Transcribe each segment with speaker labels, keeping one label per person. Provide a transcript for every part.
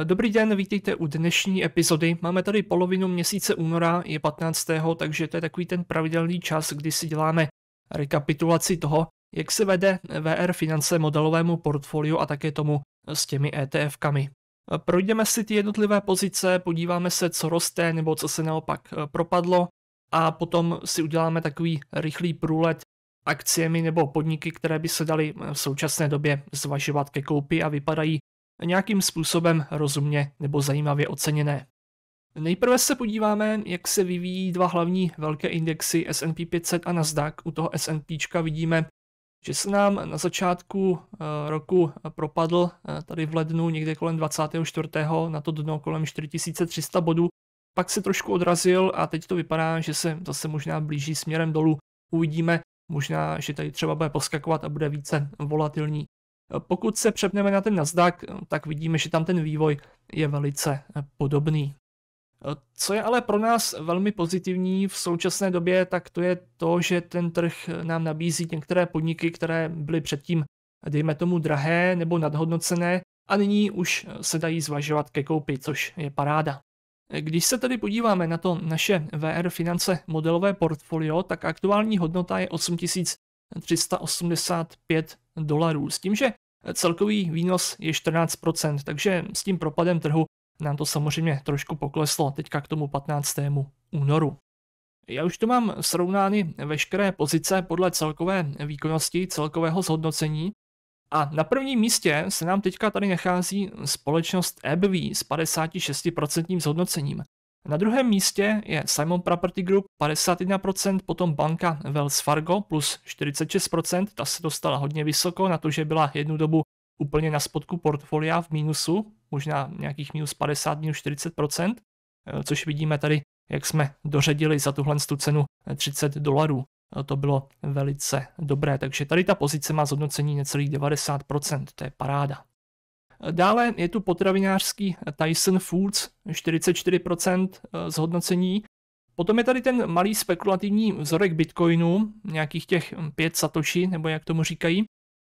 Speaker 1: Eh, dobrý den, vítejte u dnešní epizody. Máme tady polovinu měsíce února, je 15. takže to je takový ten pravidelný čas, kdy si děláme rekapitulaci toho, jak se vede VR finance modelovému portfoliu a také tomu s těmi ETF-kami. Eh, projdeme si ty jednotlivé pozice, podíváme se, co roste nebo co se naopak eh, propadlo a potom si uděláme takový rychlý průlet akciemi nebo podniky, které by se daly v současné době zvažovat ke koupi a vypadají nějakým způsobem rozumně nebo zajímavě oceněné. Nejprve se podíváme, jak se vyvíjí dva hlavní velké indexy S&P 500 a Nasdaq. U toho S&P vidíme, že se nám na začátku eh, roku propadl eh, tady v lednu někde kolem 24. na to dno kolem 4300 bodů, pak se trošku odrazil a teď to vypadá, že se zase možná blíží směrem dolů. Uvidíme, možná, že tady třeba bude poskakovat a bude více volatilní. Pokud se přepneme na ten Nasdaq, tak vidíme, že tam ten vývoj je velice eh, podobný. Co je ale pro nás velmi pozitivní v současné době, tak to je to, že ten trh nám nabízí některé podniky, které byly předtím, dejme tomu, drahé nebo nadhodnocené a nyní už se dají zvažovat ke koupi, což je paráda. Když se tedy podíváme na to naše VR finance modelové portfolio, tak aktuální hodnota je 8385 dolarů. S tím, že celkový výnos je 14%, takže s tím propadem trhu nám to samozřejmě trošku pokleslo teďka k tomu 15. únoru. Já už tu mám srovnány veškeré pozice podle celkové výkonnosti, celkového zhodnocení. A na prvním místě se nám teďka tady nachází společnost EBV s 56% zhodnocením. Na druhém místě je Simon Property Group 51%, potom banka Wells Fargo plus 46%, ta se dostala hodně vysoko na to, že byla jednu dobu úplně na spodku portfolia v mínusu, možná nějakých minus 50, minus 40%, eh, což vidíme tady, jak jsme doředili za tuhle cenu 30 eh, dolarů. Eh, to bylo velice dobré, takže tady ta pozice má zhodnocení necelých 90%, to je paráda. Dále je tu potravinářský Tyson Foods, 44% eh, zhodnocení. Potom je tady ten malý spekulativní vzorek Bitcoinu, nějakých těch 5 hm, satoshi, nebo jak tomu říkají.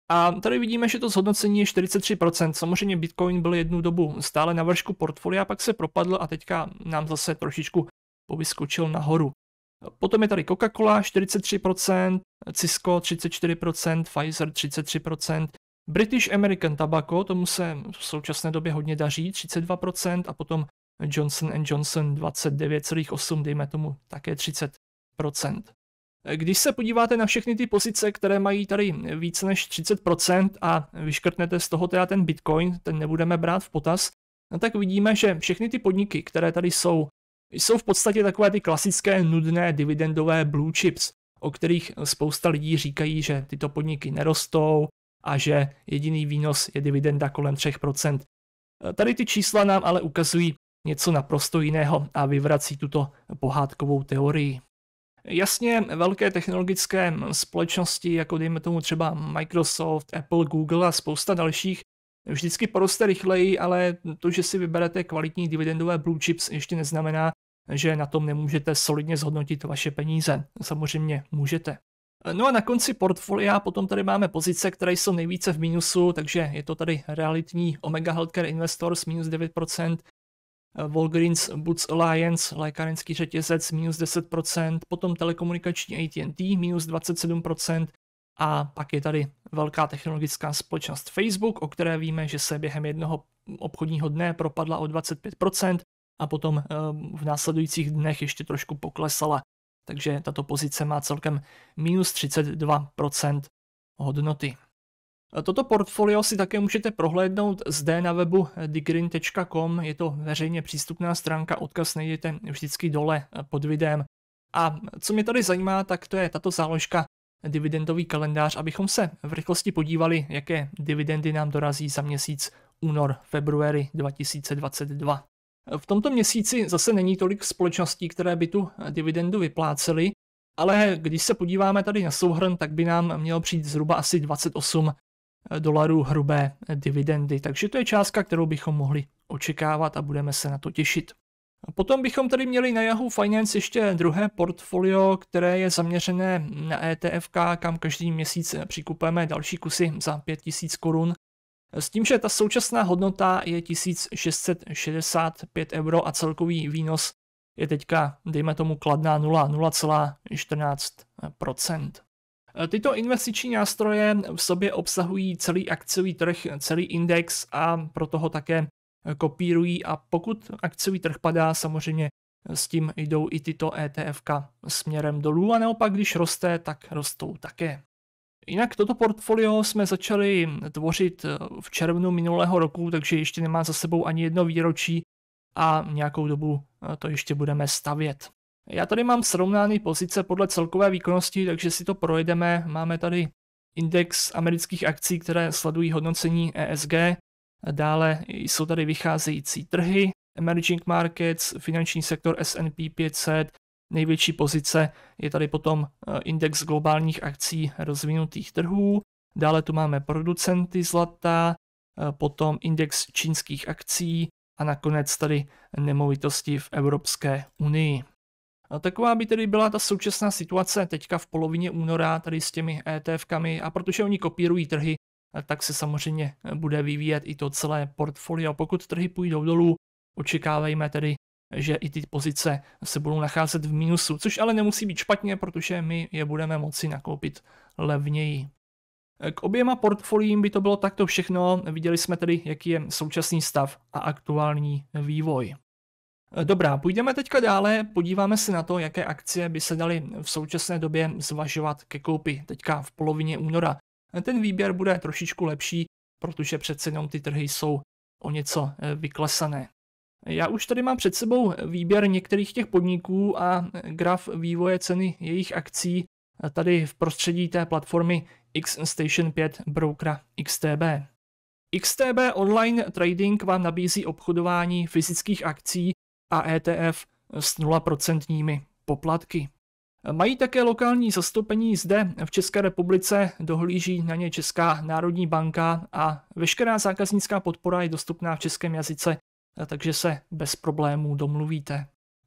Speaker 1: A tady vidíme, že to zhodnocení je 43%. Samozřejmě Bitcoin byl jednu dobu stále na vršku portfolia, pak se propadl a teďka nám zase trošičku povyskočil nahoru. Potom je tady Coca-Cola 43%, Cisco 34%, Pfizer 33%, British American Tobacco, tomu se v současné době hodně daří, 32%, a potom Johnson Johnson 29,8, dejme tomu také 30%. Když se podíváte na všechny ty pozice, které mají tady více než 30% a vyškrtnete z toho teda ten Bitcoin, ten nebudeme brát v potaz, no tak vidíme, že všechny ty podniky, které tady jsou, jsou v podstatě takové ty klasické nudné dividendové blue chips, o kterých spousta lidí říkají, že tyto podniky nerostou, a že jediný výnos je dividenda kolem 3%. Tady ty čísla nám ale ukazují něco naprosto jiného a vyvrací tuto pohádkovou teorii. Jasně, velké technologické společnosti, jako dejme tomu třeba Microsoft, Apple, Google a spousta dalších, vždycky poroste rychleji, ale to, že si vyberete kvalitní dividendové blue chips, ještě neznamená, že na tom nemůžete solidně zhodnotit vaše peníze. Samozřejmě můžete. No a na konci portfolia potom tady máme pozice, které jsou nejvíce v mínusu, takže je to tady realitní Omega Healthcare Investors minus 9%, Walgreens Boots Alliance, lékárenský řetězec minus 10%, potom telekomunikační AT&T minus 27%, a pak je tady velká technologická společnost Facebook, o které víme, že se během jednoho obchodního dne propadla o 25% a potom eh, v následujících dnech ještě trošku poklesala takže tato pozice má celkem minus 32% hodnoty. Toto portfolio si také můžete prohlédnout zde na webu digreen.com, je to veřejně přístupná stránka, odkaz najdete vždycky dole pod videem. A co mě tady zajímá, tak to je tato záložka dividendový kalendář, abychom se v rychlosti podívali, jaké dividendy nám dorazí za měsíc únor, februari 2022. V tomto měsíci zase není tolik společností, které by tu dividendu vyplácely, ale když se podíváme tady na souhrn, tak by nám mělo přijít zhruba asi 28 dolarů hrubé dividendy. Takže to je částka, kterou bychom mohli očekávat a budeme se na to těšit. Potom bychom tady měli na Yahoo Finance ještě druhé portfolio, které je zaměřené na ETF, kam každý měsíc přikupujeme další kusy za 5000 korun. S tím, že ta současná hodnota je 1665 euro a celkový výnos je teďka, dejme tomu, kladná 0,14%. Tyto investiční nástroje v sobě obsahují celý akciový trh, celý index a proto ho také kopírují a pokud akciový trh padá, samozřejmě s tím jdou i tyto ETF směrem dolů a neopak, když roste, tak rostou také. Jinak toto portfolio jsme začali tvořit eh, v červnu minulého roku, takže ještě nemá za sebou ani jedno výročí a nějakou dobu eh, to ještě budeme stavět. Já tady mám srovnány pozice podle celkové výkonnosti, takže si to projdeme. Máme tady index amerických akcí, které sledují hodnocení ESG, dále jsou tady vycházející trhy, emerging markets, finanční sektor S&P 500, Největší pozice je tady potom eh, index globálních akcí rozvinutých trhů, dále tu máme producenty zlata, eh, potom index čínských akcí a nakonec tady nemovitosti v Evropské unii. A taková by tedy byla ta současná situace teďka v polovině února tady s těmi ETFkami a protože oni kopírují trhy, eh, tak se samozřejmě bude vyvíjet i to celé portfolio. Pokud trhy půjdou dolů, očekávejme tedy že i ty pozice se budou nacházet v mínusu, což ale nemusí být špatně, protože my je budeme moci nakoupit levněji. K oběma portfoliím by to bylo takto všechno, viděli jsme tedy, jaký je současný stav a aktuální vývoj. Dobrá, půjdeme teďka dále, podíváme se na to, jaké akcie by se daly v současné době zvažovat ke koupi, teďka v polovině února. Ten výběr bude trošičku lepší, protože přece jenom ty trhy jsou o něco vyklesané. Já už tady mám před sebou výběr některých těch podniků a graf vývoje ceny jejich akcí tady v prostředí té platformy XStation 5 brokera XTB. XTB Online Trading vám nabízí obchodování fyzických akcí a ETF s 0% poplatky. Mají také lokální zastoupení zde v České republice, dohlíží na ně Česká národní banka a veškerá zákaznická podpora je dostupná v českém jazyce takže se bez problémů domluvíte.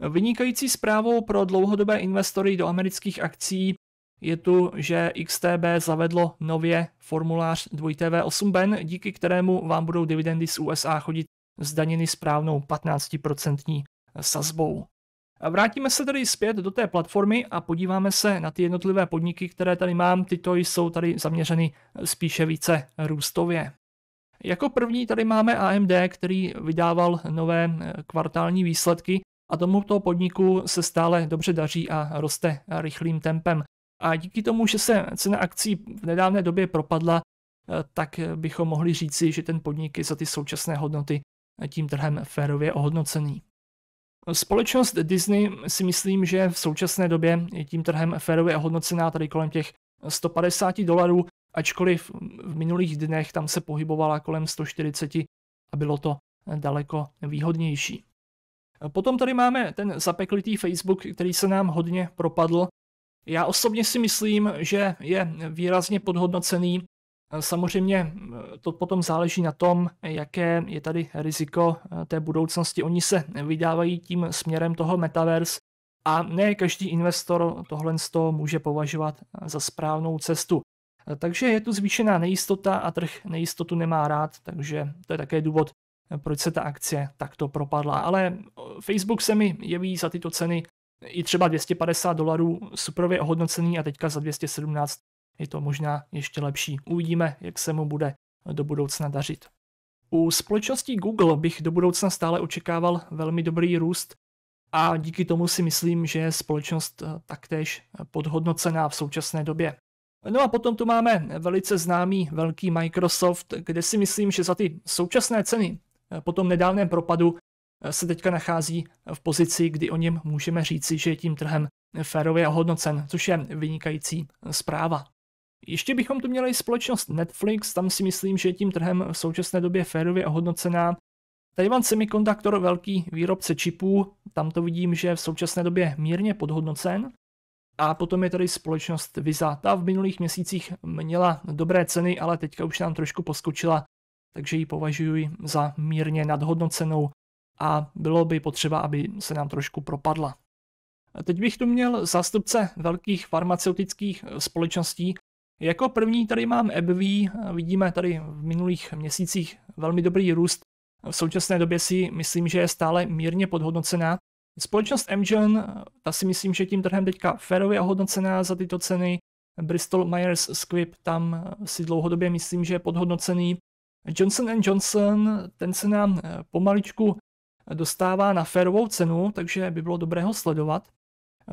Speaker 1: Vynikající zprávou pro dlouhodobé investory do amerických akcí je tu, že XTB zavedlo nově formulář 2TV8 Ben, díky kterému vám budou dividendy z USA chodit zdaněny správnou 15% sazbou. Vrátíme se tedy zpět do té platformy a podíváme se na ty jednotlivé podniky, které tady mám. Tyto jsou tady zaměřeny spíše více růstově. Jako první tady máme AMD, který vydával nové eh, kvartální výsledky a tomuto podniku se stále dobře daří a roste rychlým tempem. A díky tomu, že se cena akcí v nedávné době propadla, eh, tak bychom mohli říci, že ten podnik je za ty současné hodnoty eh, tím trhem férově ohodnocený. Společnost Disney si myslím, že v současné době je tím trhem férově ohodnocená tady kolem těch 150 dolarů ačkoliv v minulých dnech tam se pohybovala kolem 140 a bylo to daleko výhodnější. Potom tady máme ten zapeklitý Facebook, který se nám hodně propadl. Já osobně si myslím, že je výrazně podhodnocený. Samozřejmě to potom záleží na tom, jaké je tady riziko té budoucnosti. Oni se vydávají tím směrem toho metaverse a ne každý investor tohle z toho může považovat za správnou cestu. Eh, takže je tu zvýšená nejistota a trh nejistotu nemá rád, takže to je také důvod, eh, proč se ta akcie takto propadla. Ale eh, Facebook se mi jeví za tyto ceny i třeba 250 dolarů suprově ohodnocený a teďka za 217 je to možná ještě lepší. Uvidíme, jak se mu bude do budoucna dařit. U společnosti Google bych do budoucna stále očekával velmi dobrý růst a díky tomu si myslím, že je společnost taktéž podhodnocená v současné době. No a potom tu máme velice známý velký Microsoft, kde si myslím, že za ty současné ceny eh, po tom nedávném propadu eh, se teďka nachází v pozici, kdy o něm můžeme říci, že je tím trhem férově ohodnocen, což je vynikající zpráva. Ještě bychom tu měli společnost Netflix, tam si myslím, že je tím trhem v současné době férově ohodnocená. Taiwan Semiconductor, velký výrobce čipů, tam to vidím, že je v současné době mírně podhodnocen. A potom je tady společnost Visa. Ta v minulých měsících měla dobré ceny, ale teďka už nám trošku poskočila, takže ji považuji za mírně nadhodnocenou a bylo by potřeba, aby se nám trošku propadla. A teď bych tu měl zástupce velkých farmaceutických společností. Jako první tady mám EBV, vidíme tady v minulých měsících velmi dobrý růst. V současné době si myslím, že je stále mírně podhodnocená, Společnost Amgen, eh, ta si myslím, že tím trhem teďka férově ohodnocená za tyto ceny. Bristol Myers Squibb, tam eh, si dlouhodobě myslím, že je podhodnocený. Johnson Johnson, ten se nám eh, pomaličku dostává na férovou cenu, takže by bylo dobré ho sledovat.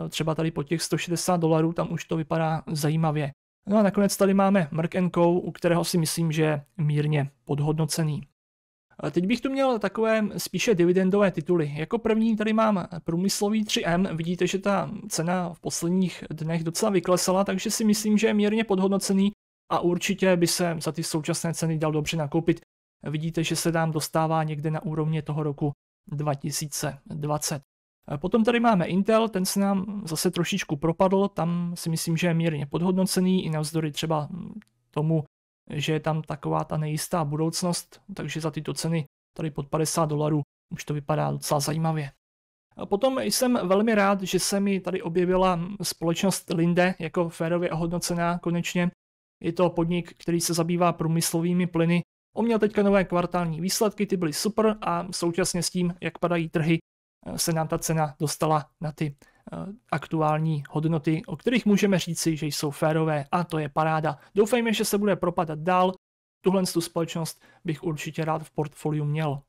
Speaker 1: Třeba tady po těch 160 dolarů, tam už to vypadá zajímavě. No a nakonec tady máme Merck Co, u kterého si myslím, že je mírně podhodnocený. Teď bych tu měl takové spíše dividendové tituly. Jako první tady mám průmyslový 3M. Vidíte, že ta cena v posledních dnech docela vyklesala, takže si myslím, že je mírně podhodnocený a určitě by se za ty současné ceny dal dobře nakoupit. Vidíte, že se nám dostává někde na úrovně toho roku 2020. Potom tady máme Intel, ten se nám zase trošičku propadl, tam si myslím, že je mírně podhodnocený i navzdory třeba tomu, že je tam taková ta nejistá budoucnost, takže za tyto ceny tady pod 50 dolarů už to vypadá docela zajímavě. A potom jsem velmi rád, že se mi tady objevila společnost Linde jako férově ohodnocená konečně. Je to podnik, který se zabývá průmyslovými plyny. On měl teďka nové kvartální výsledky, ty byly super a současně s tím, jak padají trhy, se nám ta cena dostala na ty Eh, aktuální hodnoty, o kterých můžeme říci, že jsou férové a to je paráda. Doufejme, že se bude propadat dál, tuhle tu společnost bych určitě rád v portfoliu měl.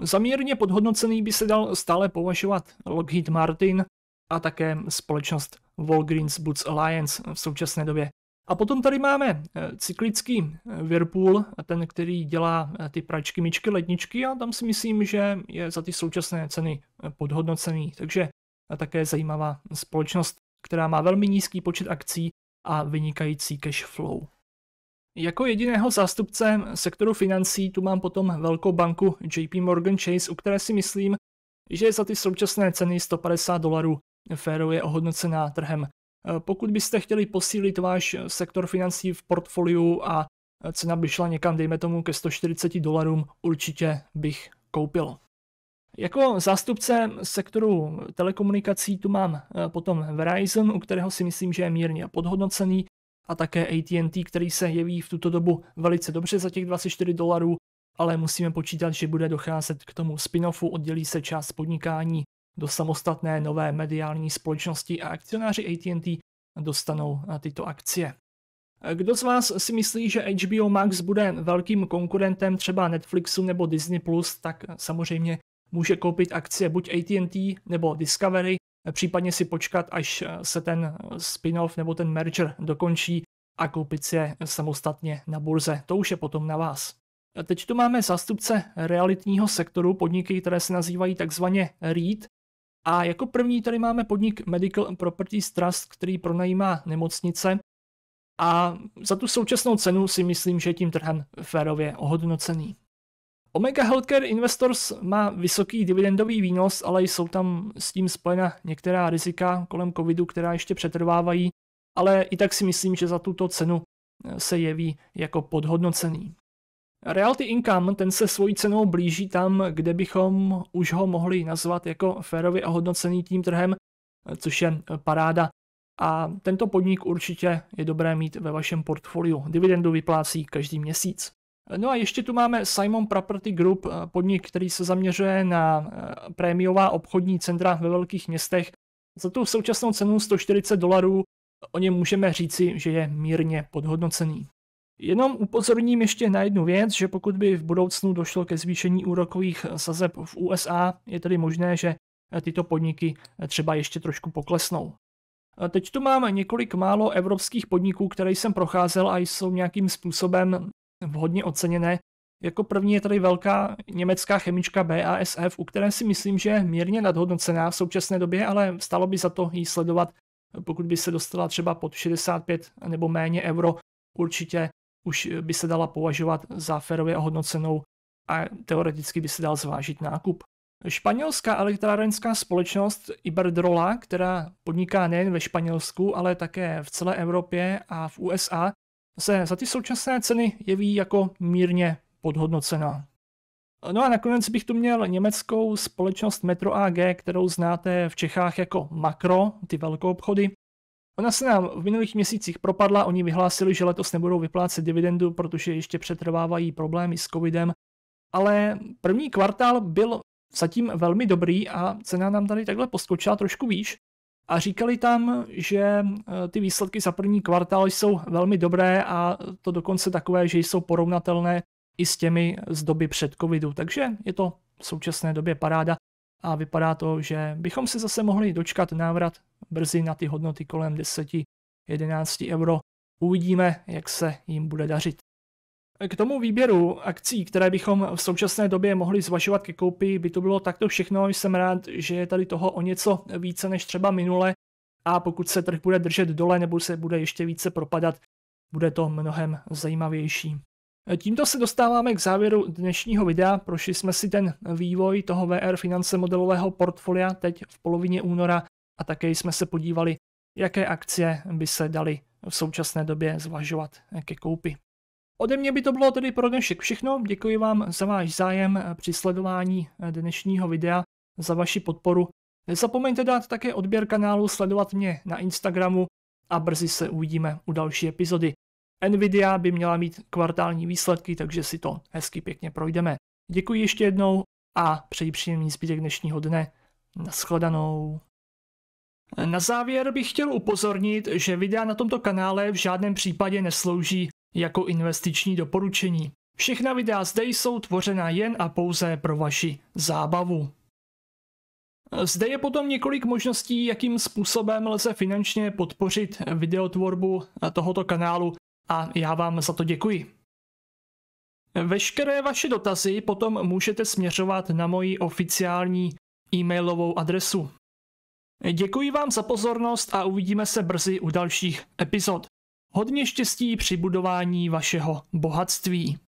Speaker 1: Zamírně podhodnocený by se dal stále považovat Lockheed Martin a také společnost Walgreens Boots Alliance v současné době. A potom tady máme eh, cyklický eh, Whirlpool, ten, který dělá ty pračky, myčky, ledničky a tam si myslím, že je za ty současné ceny podhodnocený. Takže také zajímavá společnost, která má velmi nízký počet akcí a vynikající cash flow. Jako jediného zástupce sektoru financí tu mám potom velkou banku JP Morgan Chase, u které si myslím, že za ty současné ceny 150 dolarů je ohodnocená trhem. Pokud byste chtěli posílit váš sektor financí v portfoliu a cena by šla někam, dejme tomu, ke 140 dolarům, určitě bych koupil. Jako zástupce sektoru telekomunikací tu mám eh, potom Verizon, u kterého si myslím, že je mírně podhodnocený, a také AT&T, který se jeví v tuto dobu velice dobře za těch 24 dolarů, ale musíme počítat, že bude docházet k tomu spin-offu, oddělí se část podnikání do samostatné nové mediální společnosti a akcionáři AT&T dostanou eh, tyto akcie. Eh, kdo z vás si myslí, že HBO Max bude velkým konkurentem třeba Netflixu nebo Disney+, tak samozřejmě může koupit akcie buď AT&T nebo Discovery, případně si počkat, až eh, se ten eh, spin-off nebo ten merger dokončí a koupit si je samostatně na burze. To už je potom na vás. Teď tu máme zástupce realitního sektoru, podniky, které se nazývají takzvaně REIT. A jako první tady máme podnik Medical Properties Trust, který pronajímá nemocnice. A za tu současnou cenu si myslím, že je tím trhem férově ohodnocený. Omega Healthcare Investors má vysoký dividendový výnos, ale jsou tam s tím spojena některá rizika kolem covidu, která ještě přetrvávají, ale i tak si myslím, že za tuto cenu eh, se jeví jako podhodnocený. Realty Income, ten se svojí cenou blíží tam, kde bychom už ho mohli nazvat jako férově ohodnocený tím trhem, eh, což je eh, paráda. A tento podnik určitě je dobré mít ve vašem portfoliu. Dividendu vyplácí každý měsíc. No a ještě tu máme Simon Property Group, eh, podnik, který se zaměřuje na eh, prémiová obchodní centra ve velkých městech. Za tu současnou cenu 140 dolarů eh, o něm můžeme říci, že je mírně podhodnocený. Jenom upozorním ještě na jednu věc, že pokud by v budoucnu došlo ke zvýšení úrokových sazeb v USA, je tedy možné, že tyto podniky třeba ještě trošku poklesnou. Teď tu mám několik málo evropských podniků, které jsem procházel a jsou nějakým způsobem hodně oceněné. Jako první je tady velká německá chemička BASF, u které si myslím, že je mírně nadhodnocená v současné době, ale stalo by za to jí sledovat, pokud by se dostala třeba pod 65 nebo méně euro, určitě už by se dala považovat za férově ohodnocenou a teoreticky by se dal zvážit nákup. Španělská elektrárenská společnost Iberdrola, která podniká nejen ve Španělsku, ale také v celé Evropě a v USA, se za ty současné ceny jeví jako mírně podhodnocená. No a nakonec bych tu měl německou společnost Metro AG, kterou znáte v Čechách jako Makro, ty velké obchody. Ona se nám v minulých měsících propadla, oni vyhlásili, že letos nebudou vyplácet dividendu, protože ještě přetrvávají problémy s covidem, ale první kvartál byl zatím velmi dobrý a cena nám tady takhle poskočila trošku výš, a říkali tam, že eh, ty výsledky za první kvartál jsou velmi dobré a to dokonce takové, že jsou porovnatelné i s těmi z doby před covidu. Takže je to v současné době paráda a vypadá to, že bychom se zase mohli dočkat návrat brzy na ty hodnoty kolem 10-11 euro. Uvidíme, jak se jim bude dařit. K tomu výběru akcí, které bychom v současné době mohli zvažovat ke koupi, by to bylo takto všechno. Jsem rád, že je tady toho o něco více než třeba minule a pokud se trh bude držet dole nebo se bude ještě více propadat, bude to mnohem zajímavější. Tímto se dostáváme k závěru dnešního videa. Prošli jsme si ten vývoj toho VR finance modelového portfolia teď v polovině února a také jsme se podívali, jaké akcie by se daly v současné době zvažovat ke koupi. Ode mě by to bylo tedy pro dnešek všechno. Děkuji vám za váš zájem eh, při sledování eh, dnešního videa, za vaši podporu. Nezapomeňte dát také odběr kanálu, sledovat mě na Instagramu a brzy se uvidíme u další epizody. Nvidia by měla mít kvartální výsledky, takže si to hezky pěkně projdeme. Děkuji ještě jednou a přeji příjemný zbytek dnešního dne. Naschledanou. Na závěr bych chtěl upozornit, že videa na tomto kanále v žádném případě neslouží jako investiční doporučení. Všechna videa zde jsou tvořena jen a pouze pro vaši zábavu. Zde je potom několik možností, jakým způsobem lze finančně podpořit videotvorbu tohoto kanálu a já vám za to děkuji. Veškeré vaše dotazy potom můžete směřovat na moji oficiální e-mailovou adresu. Děkuji vám za pozornost a uvidíme se brzy u dalších epizod. Hodně štěstí při budování vašeho bohatství.